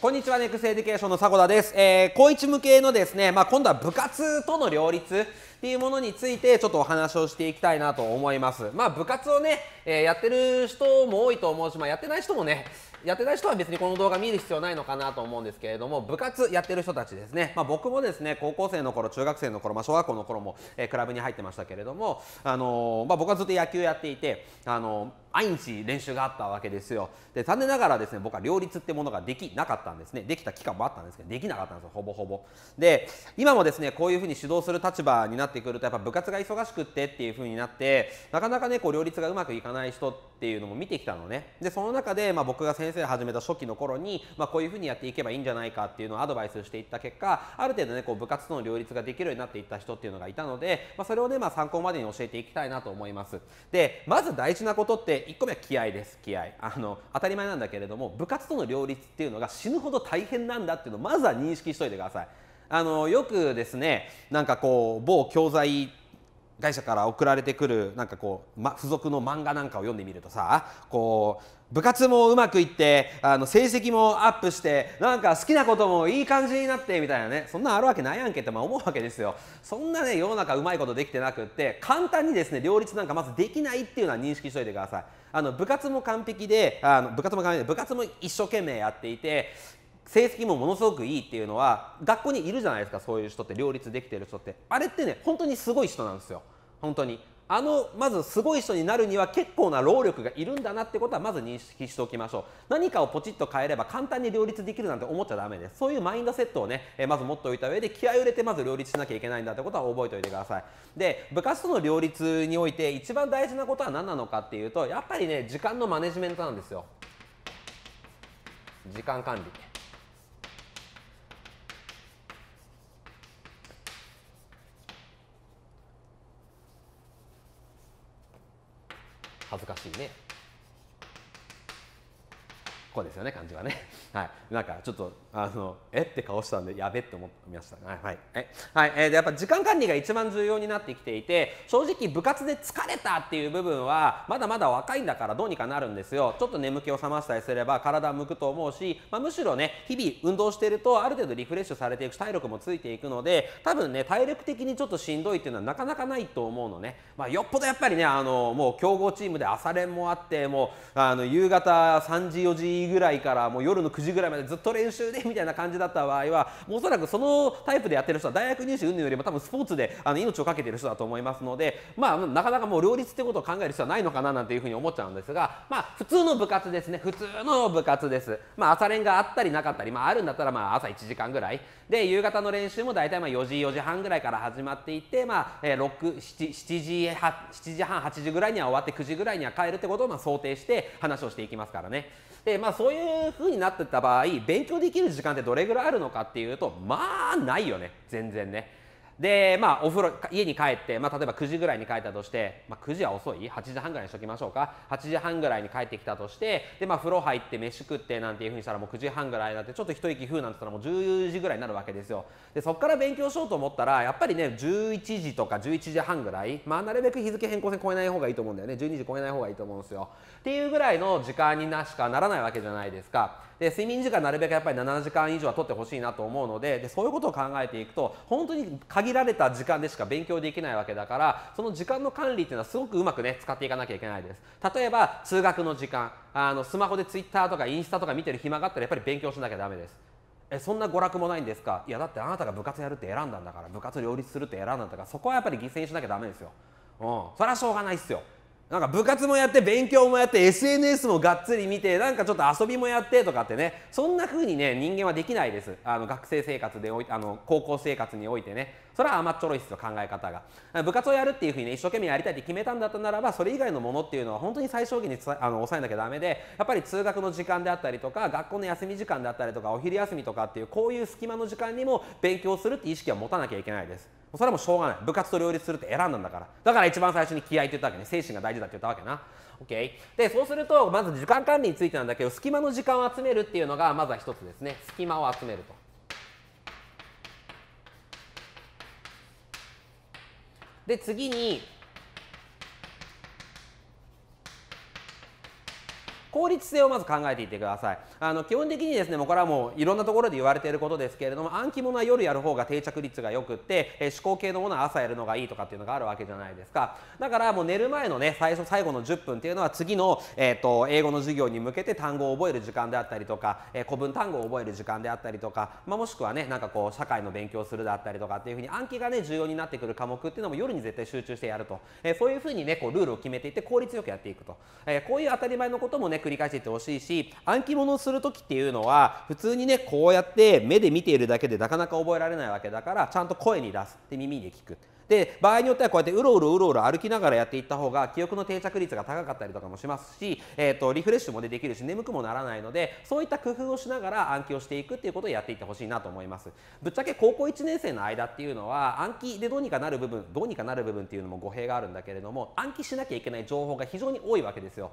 こんにちは、ネクストエディケーションの迫田です。えー、高一向けのですね、まあ、今度は部活との両立っていうものについてちょっとお話をしていきたいなと思います。まあ、部活をね、えー、やってる人も多いと思うし、まあ、やってない人もね、やってない人は別にこの動画見る必要ないのかなと思うんですけれども、部活やってる人たちですね。まあ、僕もですね、高校生の頃、中学生の頃、まあ、小学校の頃も、えー、クラブに入ってましたけれども、あのー、まあ、僕はずっと野球やっていて、あのー毎日練習があったわけですよで残念ながらですね僕は両立ってものができなかったんですねできた期間もあったんですけどできなかったんですよほぼほぼで今もですねこういうふうに指導する立場になってくるとやっぱ部活が忙しくってっていうふうになってなかなかねこう両立がうまくいかない人っていうのも見てきたのねでその中で、まあ、僕が先生始めた初期の頃に、まあ、こういうふうにやっていけばいいんじゃないかっていうのをアドバイスしていった結果ある程度ねこう部活との両立ができるようになっていった人っていうのがいたので、まあ、それをね、まあ、参考までに教えていきたいなと思いますでまず大事なことって1個目は気合です気合あの当たり前なんだけれども部活との両立っていうのが死ぬほど大変なんだっていうのをまずは認識しといてくださいあのよくですねなんかこう某教材会社から送られてくるなんかこう、ま、付属の漫画なんかを読んでみるとさこう部活もうまくいってあの成績もアップしてなんか好きなこともいい感じになってみたいなねそんなあるわけないやんけってま思うわけですよそんなね世の中うまいことできてなくって簡単にですね両立なんかまずできないっていうのは認識しておいてくださいあの部活も完璧であの部活も完璧で部活も一生懸命やっていて成績もものすごくいいっていうのは学校にいるじゃないですかそういう人って両立できてる人ってあれってね本当にすごい人なんですよ本当にあのまずすごい人になるには結構な労力がいるんだなってことはまず認識しておきましょう何かをポチッと変えれば簡単に両立できるなんて思っちゃだめですそういうマインドセットをね、えまず持っておいた上で気合を入れてまず両立しなきゃいけないんだってことは覚えておいてくださいで部活との両立において一番大事なことは何なのかっていうとやっぱりね時間のマネジメントなんですよ時間管理恥ずかしいねこうですよね、感じはね。はい。なんか、ちょっと、あの、えって顔したんで、やべって思いました。はい。はい。はい。えー、で、やっぱ時間管理が一番重要になってきていて、正直部活で疲れたっていう部分は、まだまだ若いんだからどうにかなるんですよ。ちょっと眠気を覚ましたりすれば、体向くと思うし、まあ、むしろね、日々運動してると、ある程度リフレッシュされていく体力もついていくので、多分ね、体力的にちょっとしんどいっていうのはなかなかないと思うのね。まあ、よっぽどやっぱりね、あの、もう強豪チームで朝練もあって、もう、あの、夕方3時、4時ぐらいからもう夜の9時ぐらいまでずっと練習でみたいな感じだった場合はおそらくそのタイプでやってる人は大学入試云々よりも多分スポーツであの命を懸けてる人だと思いますので、まあ、なかなかもう両立ってことを考える必要はないのかななんていうふうに思っちゃうんですが、まあ、普通の部活ですね普通の部活です、まあ、朝練があったりなかったり、まあ、あるんだったらまあ朝1時間ぐらいで夕方の練習も大体まあ4時4時半ぐらいから始まっていって、まあ、6 7, 時時半8時ぐらいには終わって9時ぐらいには帰るってことをまあ想定して話をしていきますからね。で、まあ、そういうふうになってた場合勉強できる時間ってどれぐらいあるのかっていうとまあないよね全然ね。で、まあ、お風呂家に帰って、まあ、例えば9時ぐらいに帰ったとして、まあ、9時は遅い8時半ぐらいにしときましょうか8時半ぐらいに帰ってきたとしてで、まあ、風呂入って飯食ってなんていうふうにしたらもう9時半ぐらいになってちょっと一息風なんて言ったらもう10時ぐらいになるわけですよでそこから勉強しようと思ったらやっぱりね11時とか11時半ぐらい、まあ、なるべく日付変更線超えない方がいいと思うんだよね12時超えない方がいいと思うんですよっていうぐらいの時間になしかならないわけじゃないですかで睡眠時間なるべくやっぱり7時間以上は取ってほしいなと思うのででそういうことを考えていくと本当に限られた時間でしか勉強できないわけだからその時間の管理っていうのはすごくうまくね使っていかなきゃいけないです例えば通学の時間あのスマホでツイッターとかインスタとか見てる暇があったらやっぱり勉強しなきゃダメですえそんな娯楽もないんですかいやだってあなたが部活やるって選んだんだから部活両立するって選んだんだからそこはやっぱり犠牲しなきゃダメですよ、うん、それはしょうがないっすよなんか部活もやって勉強もやって SNS もがっつり見てなんかちょっと遊びもやってとかってねそんな風にね人間はできないですあの学生生活でおいあの高校生活においてねそれは甘っちょろいですよ考え方が部活をやるっていうふうにね一生懸命やりたいって決めたんだったならばそれ以外のものっていうのは本当に最小限にあの抑えなきゃだめでやっぱり通学の時間であったりとか学校の休み時間であったりとかお昼休みとかっていうこういう隙間の時間にも勉強するって意識は持たなきゃいけないですそれもしょうがない部活と両立するって選んだんだからだから一番最初に気合って言ったわけね精神が大事だって言ったわけな OK でそうするとまず時間管理についてなんだけど隙間の時間を集めるっていうのがまずは一つですね隙間を集めるとで次に効率性をまず考えていってくださいあの基本的にですねもうこれはもういろんなところで言われていることですけれども暗記ものは夜やる方が定着率がよくって、え思考系のものは朝やるのがいいとかっていうのがあるわけじゃないですかだからもう寝る前のね最初最後の10分っていうのは次の、えーと、と英語の授業に向けて単語を覚える時間であったりとか、えー、古文単語を覚える時間であったりとか、まあ、もしくはねなんかこう社会の勉強するだったりとかっていうふうに暗記がね重要になってくる科目っていうのも夜に絶対集中してやると、えー、そういうふうにねこうルールを決めていって効率よくやっていくと、えー、こういう当たり前のこともね繰り返していってほしいし暗記物をする時っていうのは普通にねこうやって目で見ているだけでなかなか覚えられないわけだからちゃんと声に出すって耳で聞く。で場合によってはこうやってうろうろうろうろ歩きながらやっていった方が記憶の定着率が高かったりとかもしますし、えーと、リフレッシュもできるし眠くもならないのでそういった工夫をしながら暗記をしていくっていうことをやっていってほしいなと思いますぶっちゃけ高校1年生の間っていうのは暗記でどうにかなる部分どうにかなる部分っていうのも語弊があるんだけれども暗記しなきゃいけない情報が非常に多いわけですよ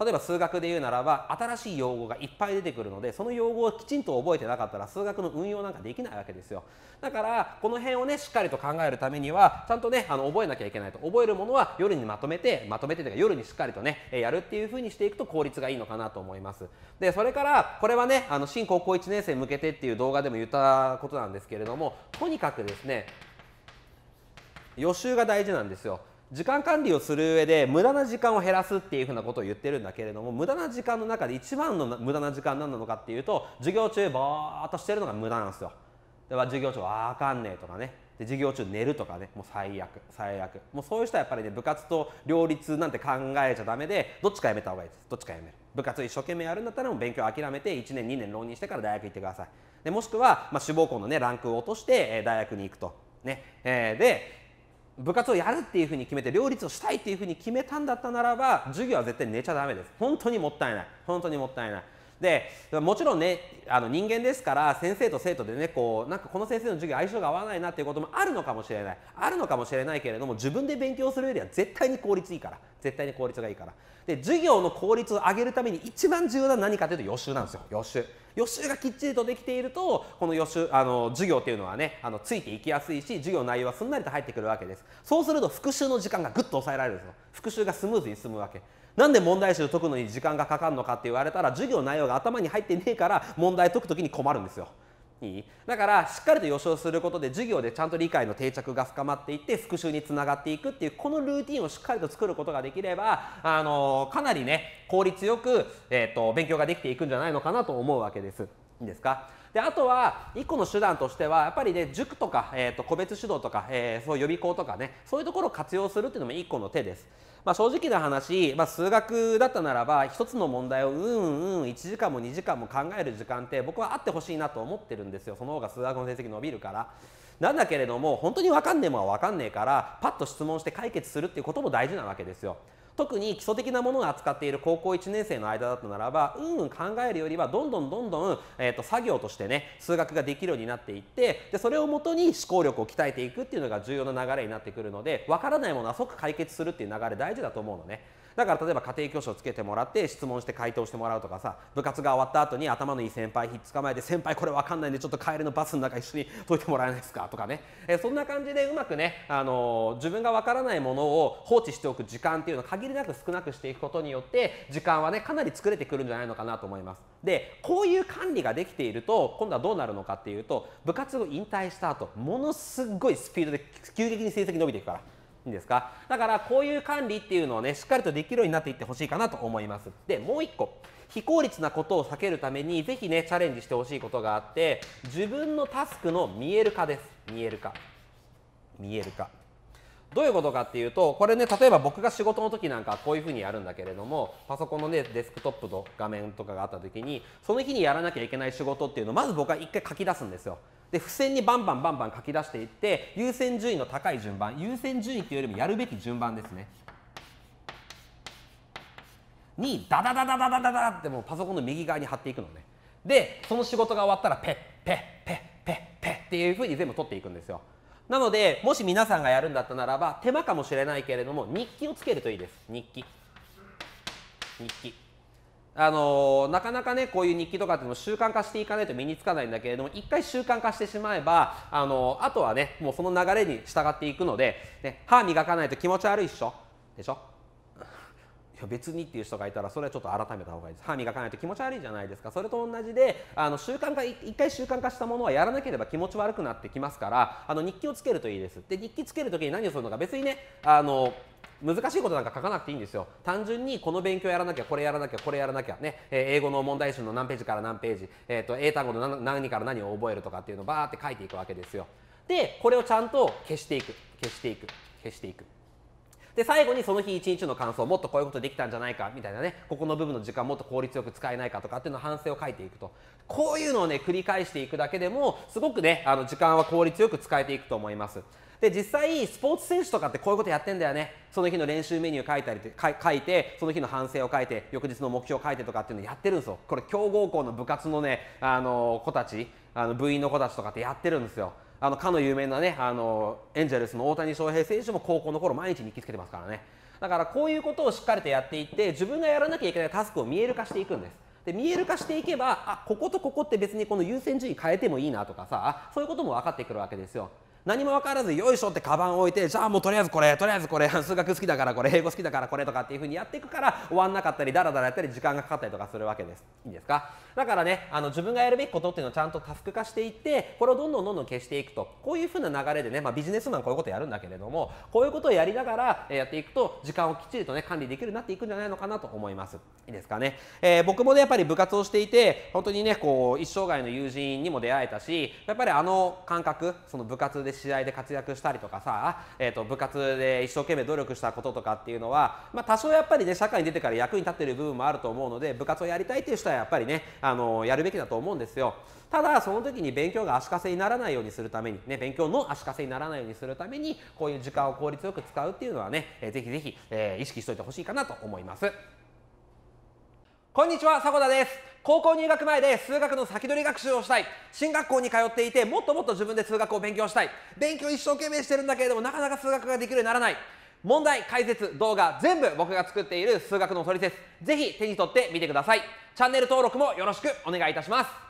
例えば数学で言うならば新しい用語がいっぱい出てくるのでその用語をきちんと覚えてなかったら数学の運用なんかできないわけですよだからこの辺をねしっかりと考えるためにはちゃんとねあの覚えなきゃいけないと覚えるものは夜にまとめてまとめてというか夜にしっかりとねやるっていう風にしていくと効率がいいのかなと思いますでそれからこれはねあの新高校1年生向けてっていう動画でも言ったことなんですけれどもとにかくですね予習が大事なんですよ時間管理をする上で無駄な時間を減らすっていうふうなことを言ってるんだけれども無駄な時間の中で一番の無駄な時間何なのかっていうと授業中ぼーっとしてるのが無駄なんですよでは授業中わかんねえとかねで授業中寝るとかねもう最悪最悪もうそういう人はやっぱりね部活と両立なんて考えちゃダメでどっちかやめた方がいいですどっちかやめる部活一生懸命やるんだったらもう勉強諦めて1年2年浪人してから大学行ってくださいでもしくは、まあ、志望校のねランクを落として、え大学に行くとね、えー、で部活をやるっていうふうに決めて両立をしたいっていうふうに決めたんだったならば授業は絶対寝ちゃだめです本当にもったいない本当にもったいないでもちろんねあの人間ですから先生と生徒でねこうなんかこの先生の授業相性が合わないなっていうこともあるのかもしれないあるのかもしれないけれども自分で勉強するよりは絶対に効率いいから絶対に効率がいいからで授業の効率を上げるために一番重要な何かというと予習なんですよ予習予習がきっちりとできているとこの予習あの授業っていうのはねあのついていきやすいし授業内容はすんなりと入ってくるわけですそうすると復習の時間がぐっと抑えられるんですよ復習がスムーズに進むわけなんで問題集解くのに時間がかかるのかって言われたら授業内容が頭に入ってねえから問題解く時に困るんですよ。いいだからしっかりと予習することで授業でちゃんと理解の定着が深まっていって復習につながっていくっていうこのルーティンをしっかりと作ることができれば、あのかなりね効率よく、えーと、勉強ができていくんじゃないのかなと思うわけです。いいですかであとは1個の手段としてはやっぱりね塾とか、えーと、と個別指導とか、えー、そう予備校とかねそういうところを活用するっていうのも1個の手です。まあ、正直な話、まあ、数学だったならば一つの問題をうんうん1時間も2時間も考える時間って僕はあってほしいなと思ってるんですよその方が数学の成績伸びるから。なんだけれども本当に分かんねえもんは分かんねえからパッと質問して解決するっていうことも大事なわけですよ。特に基礎的なものを扱っている高校1年生の間だったならばうんうん考えるよりはどんどんどんどん、えーと、作業としてね数学ができるようになっていってでそれをもとに思考力を鍛えていくっていうのが重要な流れになってくるので分からないものは即解決するっていう流れ大事だと思うのね。だから例えば家庭教師をつけてもらって質問して回答してもらうとかさ部活が終わった後に頭のいい先輩ひっ捕まえて先輩これ分かんないんでちょっと帰りのバスの中一緒に解いてもらえないですかとかね、えそんな感じでうまくね、あのー、自分が分からないものを放置しておく時間っていうのを限りなく少なくしていくことによって時間はねかなり作れてくるんじゃないのかなと思います。でこういう管理ができていると今度はどうなるのかっていうと部活を引退した後ものすごいスピードで急激に成績伸びていくから。いいんですかだからこういう管理っていうのをねしっかりとできるようになっていってほしいかなと思いますでもう1個非効率なことを避けるためにぜひねチャレンジしてほしいことがあって自分のタスクの見える化です見える化見える化どういうことかっていうとこれね例えば僕が仕事の時なんかこういうふうにやるんだけれどもパソコンのねデスクトップの画面とかがあった時にその日にやらなきゃいけない仕事っていうのをまず僕は1回書き出すんですよで付箋にバンバンバンバン書き出していって優先順位の高い順番優先順位というよりもやるべき順番ですねにダダダダダダダダってもうパソコンの右側に貼っていくのねでその仕事が終わったらペッペッペッペッペッっていうふうに全部取っていくんですよなのでもし皆さんがやるんだったならば手間かもしれないけれども日記をつけるといいです日記日記あのなかなかねこういう日記とかっていうのも習慣化していかないと身につかないんだけれども一回習慣化してしまえば、あのあとはねもうその流れに従っていくので、ね、歯磨かないと気持ち悪いっしょでしょ別にっていう人がいたらそれはちょっと改めた方がいいです歯磨かないと気持ち悪いじゃないですかそれと同じであの習慣化一回習慣化したものはやらなければ気持ち悪くなってきますからあの日記をつけるといいですで日記つける時に何をするのか別にねあの難しいことなんか書かなくていいんですよ単純にこの勉強やらなきゃこれやらなきゃこれやらなきゃね、え英語の問題集の何ページから何ページ、えーと、英単語の何から何を覚えるとかっていうのをバーって書いていくわけですよでこれをちゃんと消していく消していく消していくで最後にその日一日の感想もっとこういうことできたんじゃないかみたいなねここの部分の時間もっと効率よく使えないかとかっていうの反省を書いていくとこういうのをね繰り返していくだけでもすごくねあの時間は効率よく使えていくと思いますで実際スポーツ選手とかってこういうことやってんだよねその日の練習メニュー書いたり書いてその日の反省を書いて翌日の目標を書いてとかっていうのやってるんですよこれ強豪校の部活のねあの子たちあの部員の子たちとかってやってるんですよあのかの有名なねあのエンジェルスの大谷翔平選手も高校の頃毎日日記つけてますからねだからこういうことをしっかりとやっていって自分がやらなきゃいけないタスクを見える化していくんですで見える化していけばあこことここって別にこの優先順位変えてもいいなとかさそういうことも分かってくるわけですよ何も分からずよいしょってカバンを置いてじゃあもうとりあえずこれとりあえずこれ 数学好きだからこれ英語好きだからこれとかっていうふうにやっていくから終わんなかったりだらだらやったり時間がかかったりとかするわけですいいですかだからねあの自分がやるべきことっていうのをちゃんとタスク化していってこれをどんどんどんどん消していくとこういうふうな流れでね、まあ、ビジネスマンこういうことやるんだけれどもこういうことをやりながらやっていくと時間をきっちりとね管理できるようになっていくんじゃないのかなと思いますいいですかね、えー、僕もねやっぱり部活をしていて本当にねこう一生涯の友人にも出会えたしやっぱりあの感覚その部活で試合で活躍したりとかさ、えー、と部活で一生懸命努力したこととかっていうのは、まあ、多少やっぱりね社会に出てから役に立ってる部分もあると思うので部活をやりたいっていう人はやっぱりねあのやるべきだと思うんですよ。ただその時に勉強が足かせにならないようにするために、ね、勉強の足かせにならないようにするためにこういう時間を効率よく使うっていうのはね、えー、ぜひぜひ、えー、意識しておいてほしいかなと思います。こんにちは、迫田です。高校入学前で数学の先取り学習をしたい進学校に通っていてもっともっと自分で数学を勉強したい勉強一生懸命してるんだけれどもなかなか数学ができるようにならない問題解説動画全部僕が作っている数学のトリセツぜひ手に取ってみてくださいチャンネル登録もよろしくお願いいたします